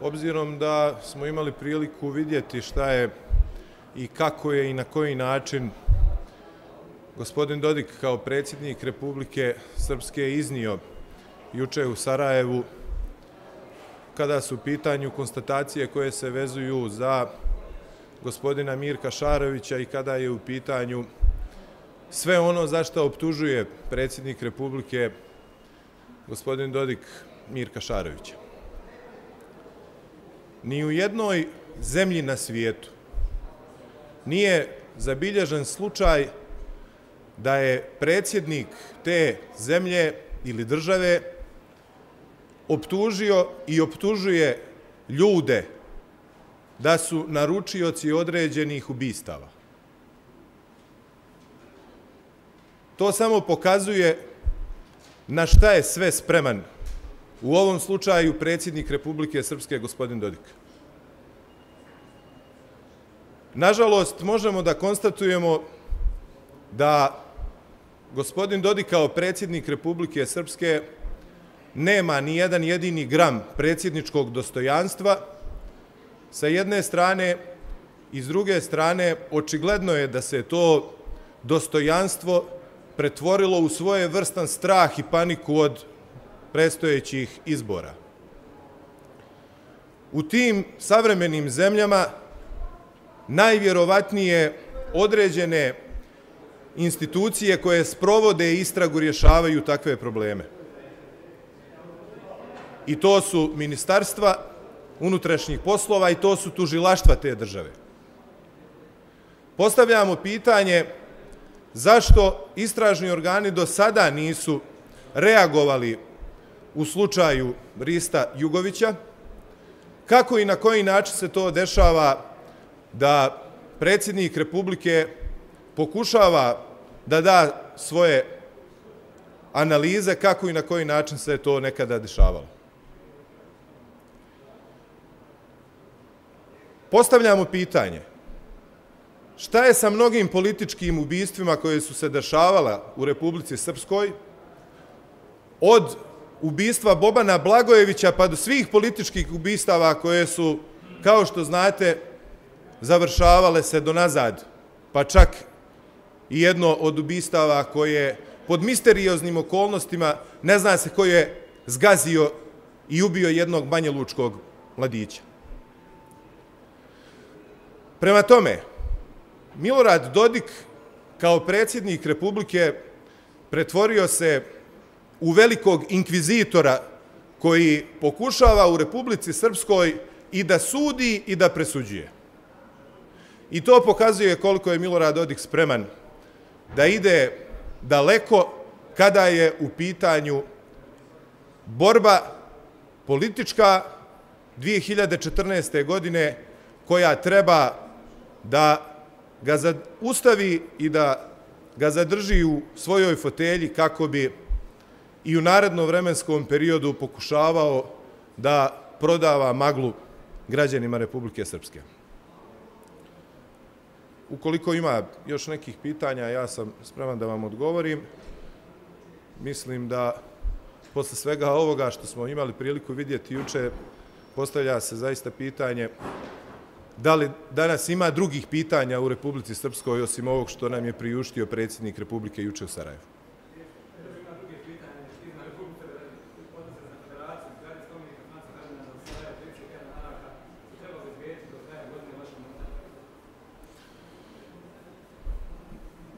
obzirom da smo imali priliku vidjeti šta je i kako je i na koji način gospodin Dodik kao predsjednik Republike Srpske iznio juče u Sarajevu kada su u pitanju konstatacije koje se vezuju za gospodina Mirka Šarovića i kada je u pitanju sve ono za što optužuje predsjednik Republike gospodin Dodik Mirka Šarovića ni u jednoj zemlji na svijetu nije zabilježen slučaj da je predsjednik te zemlje ili države optužio i optužuje ljude da su naručioci određenih ubistava. To samo pokazuje na šta je sve spreman U ovom slučaju predsjednik Republike Srpske gospodin Dodik. Nažalost, možemo da konstatujemo da gospodin Dodik kao predsjednik Republike Srpske nema ni jedan jedini gram predsjedničkog dostojanstva sa jedne strane i s druge strane očigledno je da se to dostojanstvo pretvorilo u svoje vrstan strah i paniku od predstojećih izbora. U tim savremenim zemljama najvjerovatnije određene institucije koje sprovode istragu rješavaju takve probleme. I to su ministarstva unutrašnjih poslova i to su tužilaštva te države. Postavljamo pitanje zašto istražni organi do sada nisu reagovali u slučaju Rista Jugovića. Kako i na koji način se to dešava da predsjednik Republike pokušava da da svoje analize kako i na koji način se to nekada dešavalo? Postavljamo pitanje. Šta je sa mnogim političkim ubijstvima koje su se dešavala u Republici Srpskoj od ubistva Bobana Blagojevića pa do svih političkih ubistava koje su, kao što znate, završavale se do nazad, pa čak i jedno od ubistava koje pod misterioznim okolnostima ne zna se ko je zgazio i ubio jednog manjelučkog mladića. Prema tome, Milorad Dodik kao predsjednik Republike pretvorio se učinjenje u velikog inkvizitora koji pokušava u Republici Srpskoj i da sudi i da presuđuje. I to pokazuje koliko je Milorad Odik spreman da ide daleko kada je u pitanju borba politička 2014. godine koja treba da ga ustavi i da ga zadrži u svojoj fotelji kako bi i u narednom vremenskom periodu pokušavao da prodava maglu građanima Republike Srpske. Ukoliko ima još nekih pitanja, ja sam spreman da vam odgovorim. Mislim da posle svega ovoga što smo imali priliku vidjeti juče, postavlja se zaista pitanje da li danas ima drugih pitanja u Republici Srpskoj osim ovog što nam je prijuštio predsjednik Republike juče u Sarajevu.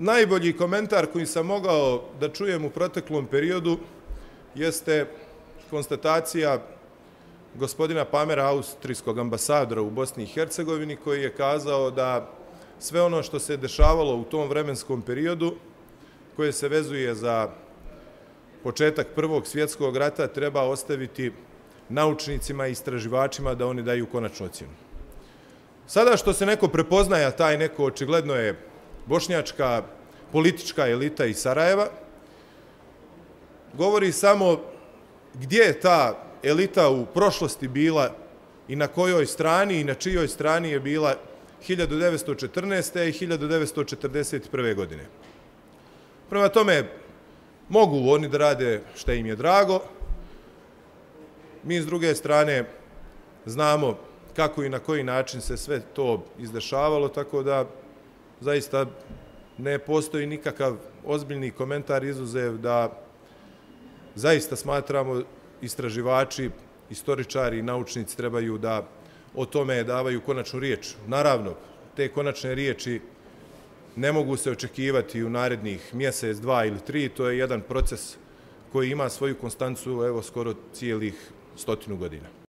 najbolji komentar koji sam mogao da čujem u proteklom periodu jeste konstatacija gospodina Pamera Austrijskog ambasadora u Bosni i Hercegovini koji je kazao da sve ono što se dešavalo u tom vremenskom periodu koje se vezuje za početak Prvog svjetskog rata treba ostaviti naučnicima i istraživačima da oni daju konačnu ocjenu. Sada što se neko prepoznaja, taj neko očigledno je bošnjačka politička elita iz Sarajeva, govori samo gdje je ta elita u prošlosti bila i na kojoj strani i na čijoj strani je bila 1914. i 1941. godine. Prema tome, mogu oni da rade što im je drago, mi s druge strane znamo kako i na koji način se sve to izdešavalo, tako da zaista ne postoji nikakav ozbiljni komentar izuzev da zaista smatramo istraživači, istoričari i naučnici trebaju da o tome davaju konačnu riječ. Naravno, te konačne riječi ne mogu se očekivati u narednih mjesec, dva ili tri, to je jedan proces koji ima svoju konstancu evo skoro cijelih stotinu godina.